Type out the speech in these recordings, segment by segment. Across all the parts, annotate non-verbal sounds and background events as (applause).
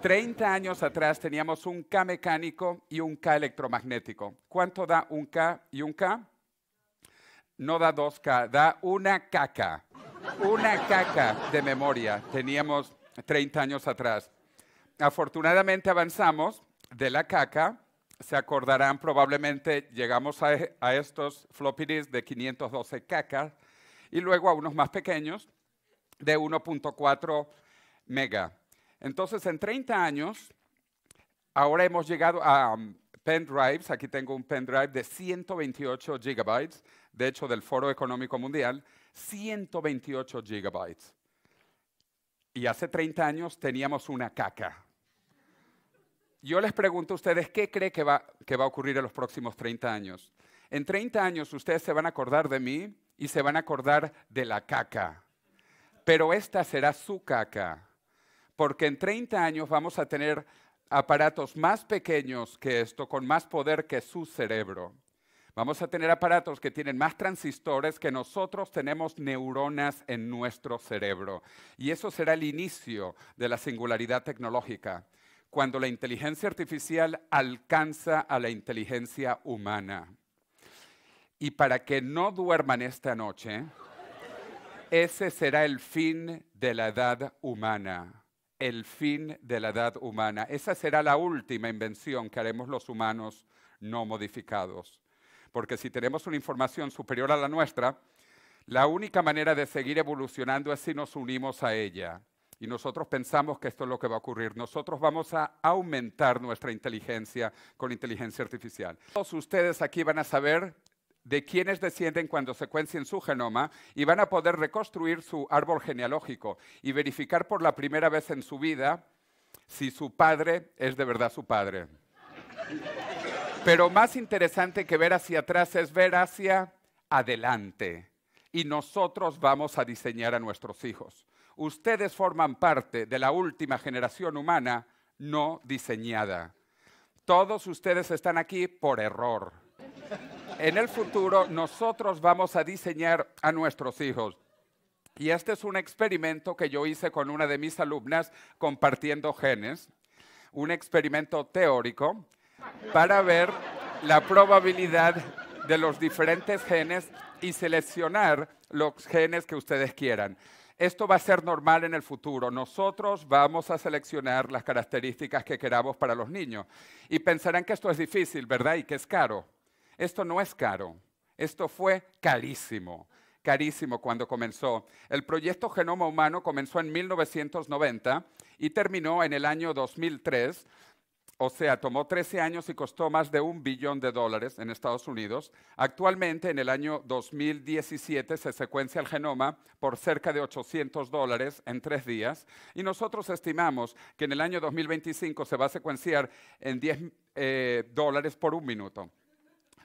30 años atrás teníamos un K mecánico y un K electromagnético. ¿Cuánto da un K y un K? No da dos K, da una caca. Una caca de memoria teníamos 30 años atrás. Afortunadamente avanzamos de la caca. Se acordarán, probablemente llegamos a, a estos floppy disks de 512 cacas y luego a unos más pequeños de 1.4 mega. Entonces, en 30 años, ahora hemos llegado a um, pendrives, aquí tengo un pendrive de 128 gigabytes, de hecho del Foro Económico Mundial, 128 gigabytes. Y hace 30 años teníamos una caca. Yo les pregunto a ustedes, ¿qué cree que va, que va a ocurrir en los próximos 30 años? En 30 años ustedes se van a acordar de mí y se van a acordar de la caca. Pero esta será su caca porque en 30 años vamos a tener aparatos más pequeños que esto, con más poder que su cerebro. Vamos a tener aparatos que tienen más transistores que nosotros tenemos neuronas en nuestro cerebro. Y eso será el inicio de la singularidad tecnológica, cuando la inteligencia artificial alcanza a la inteligencia humana. Y para que no duerman esta noche, ese será el fin de la edad humana el fin de la edad humana. Esa será la última invención que haremos los humanos no modificados. Porque si tenemos una información superior a la nuestra, la única manera de seguir evolucionando es si nos unimos a ella. Y nosotros pensamos que esto es lo que va a ocurrir. Nosotros vamos a aumentar nuestra inteligencia con inteligencia artificial. Todos ustedes aquí van a saber de quienes descienden cuando secuencien su genoma y van a poder reconstruir su árbol genealógico y verificar por la primera vez en su vida si su padre es de verdad su padre. Pero más interesante que ver hacia atrás es ver hacia adelante. Y nosotros vamos a diseñar a nuestros hijos. Ustedes forman parte de la última generación humana no diseñada. Todos ustedes están aquí por error en el futuro nosotros vamos a diseñar a nuestros hijos. Y este es un experimento que yo hice con una de mis alumnas compartiendo genes, un experimento teórico para ver la probabilidad de los diferentes genes y seleccionar los genes que ustedes quieran. Esto va a ser normal en el futuro. Nosotros vamos a seleccionar las características que queramos para los niños. Y pensarán que esto es difícil, ¿verdad? Y que es caro. Esto no es caro, esto fue carísimo, carísimo cuando comenzó. El proyecto Genoma Humano comenzó en 1990 y terminó en el año 2003, o sea, tomó 13 años y costó más de un billón de dólares en Estados Unidos. Actualmente, en el año 2017, se secuencia el genoma por cerca de 800 dólares en tres días. Y nosotros estimamos que en el año 2025 se va a secuenciar en 10 eh, dólares por un minuto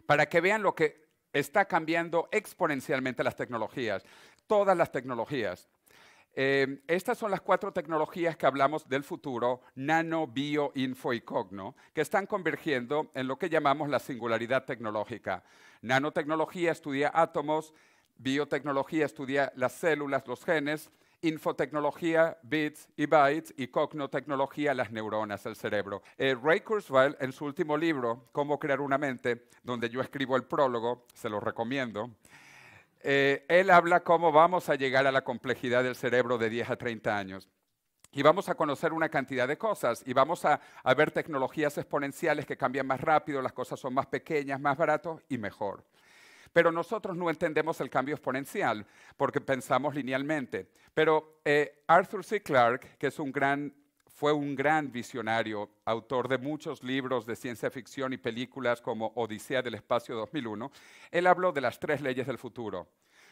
para que vean lo que está cambiando exponencialmente las tecnologías, todas las tecnologías. Eh, estas son las cuatro tecnologías que hablamos del futuro, nano, bio, info y cogno, que están convergiendo en lo que llamamos la singularidad tecnológica. Nanotecnología estudia átomos, biotecnología estudia las células, los genes, infotecnología, bits y bytes, y cognotecnología, las neuronas, el cerebro. Eh, Ray Kurzweil, en su último libro, Cómo crear una mente, donde yo escribo el prólogo, se lo recomiendo, eh, él habla cómo vamos a llegar a la complejidad del cerebro de 10 a 30 años. Y vamos a conocer una cantidad de cosas y vamos a, a ver tecnologías exponenciales que cambian más rápido, las cosas son más pequeñas, más baratos y mejor. Pero nosotros no entendemos el cambio exponencial porque pensamos linealmente. Pero eh, Arthur C. Clarke, que es fue un gran visionario, autor de muchos libros de ciencia ficción y películas como Odisea del Espacio 2001, él habló de las tres leyes del futuro.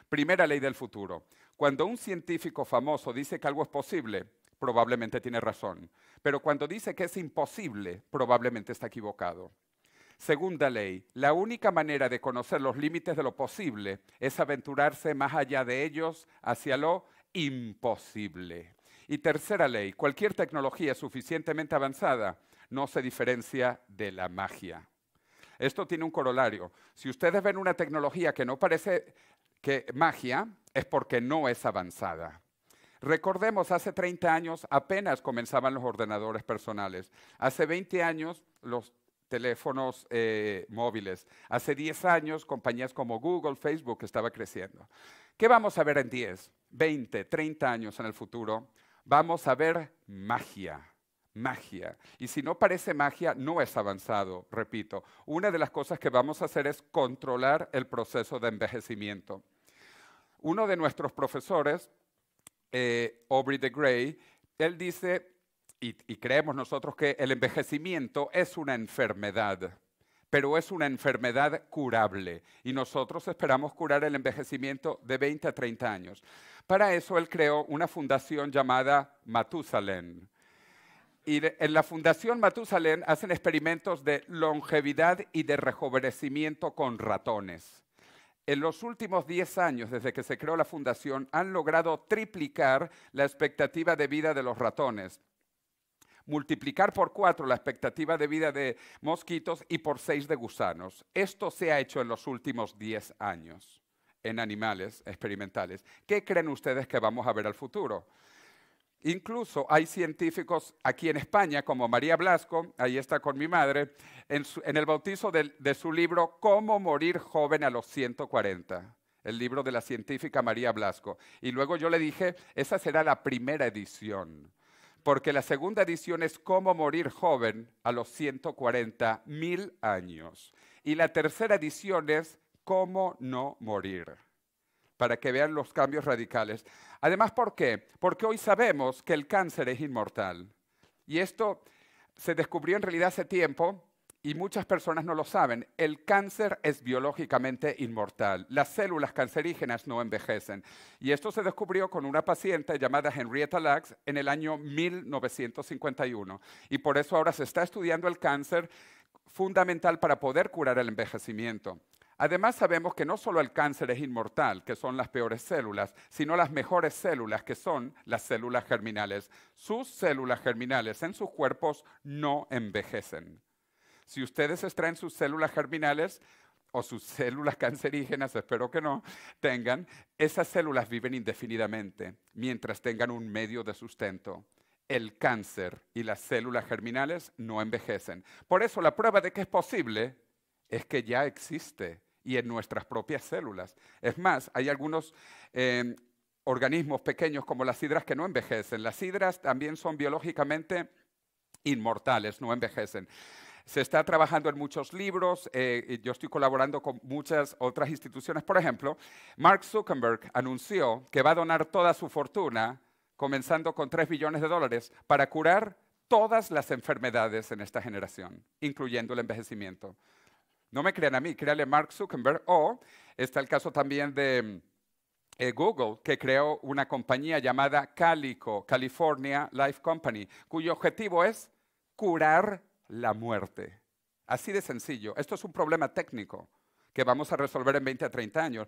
Primera ley del futuro. Cuando un científico famoso dice que algo es posible, probablemente tiene razón. Pero cuando dice que es imposible, probablemente está equivocado. Segunda ley, la única manera de conocer los límites de lo posible es aventurarse más allá de ellos hacia lo imposible. Y tercera ley, cualquier tecnología suficientemente avanzada no se diferencia de la magia. Esto tiene un corolario. Si ustedes ven una tecnología que no parece que magia, es porque no es avanzada. Recordemos, hace 30 años apenas comenzaban los ordenadores personales. Hace 20 años los teléfonos eh, móviles. Hace 10 años, compañías como Google, Facebook estaba creciendo. ¿Qué vamos a ver en 10, 20, 30 años en el futuro? Vamos a ver magia magia. Y si no parece magia, no es avanzado, repito. Una de las cosas que vamos a hacer es controlar el proceso de envejecimiento. Uno de nuestros profesores, eh, Aubrey de Grey, él dice, y, creemos nosotros que el envejecimiento es una enfermedad pero es una enfermedad curable y nosotros esperamos curar el envejecimiento de 20 a 30 años. Para eso él creó una fundación llamada Matusalén. Y en la Fundación Matusalén hacen experimentos de longevidad y de rejuvenecimiento con ratones. En los últimos 10 años, desde que se creó la fundación, han logrado triplicar la expectativa de vida de los ratones multiplicar por cuatro la expectativa de vida de mosquitos y por seis de gusanos. Esto se ha hecho en los últimos diez años en animales experimentales. ¿Qué creen ustedes que vamos a ver al futuro? Incluso hay científicos aquí en España, como María Blasco, ahí está con mi madre, en, el bautizo de, de su libro Cómo morir joven a los 140 el libro de la científica María Blasco. Y luego yo le dije, esa será la primera edición porque la segunda edición es Cómo morir joven a los 140 mil años. Y la tercera edición es Cómo no morir, para que vean los cambios radicales. Además, ¿por qué? Porque hoy sabemos que el cáncer es inmortal. Y esto se descubrió en realidad hace tiempo, y muchas personas no lo saben, el cáncer es biológicamente inmortal. Las células cancerígenas no envejecen. Y esto se descubrió con una paciente llamada Henrietta Lacks en el año 1951. Y por eso ahora se está estudiando el cáncer fundamental para poder curar el envejecimiento. Además sabemos que no solo el cáncer es inmortal, que son las peores células, sino las mejores células, que son las células germinales. Sus células germinales en sus cuerpos no envejecen. Si ustedes extraen sus células germinales o sus células (laughs) cancerígenas, espero que no tengan, esas células viven indefinidamente mientras tengan un medio de sustento el cáncer y las células germinales no envejecen. Por eso la prueba de que es posible es que ya existe y en nuestras propias células. Es más, hay algunos em, organismos pequeños como las hidras que no envejecen. Las hidras también son biológicamente inmortales, no envejecen. Se está trabajando en muchos libros, eh, yo estoy colaborando con muchas otras instituciones. Por ejemplo, Mark Zuckerberg anunció que va a donar toda su fortuna, comenzando con 3 billones de dólares, para curar todas las enfermedades en esta generación, incluyendo el envejecimiento. No me crean a mí, créanle a Mark Zuckerberg. O está el caso también de... Eh, Google, que creó una compañía llamada Calico, California Life Company, cuyo objetivo es curar la muerte. Así de sencillo. Esto es un problema técnico que vamos a resolver en 20 a 30 años.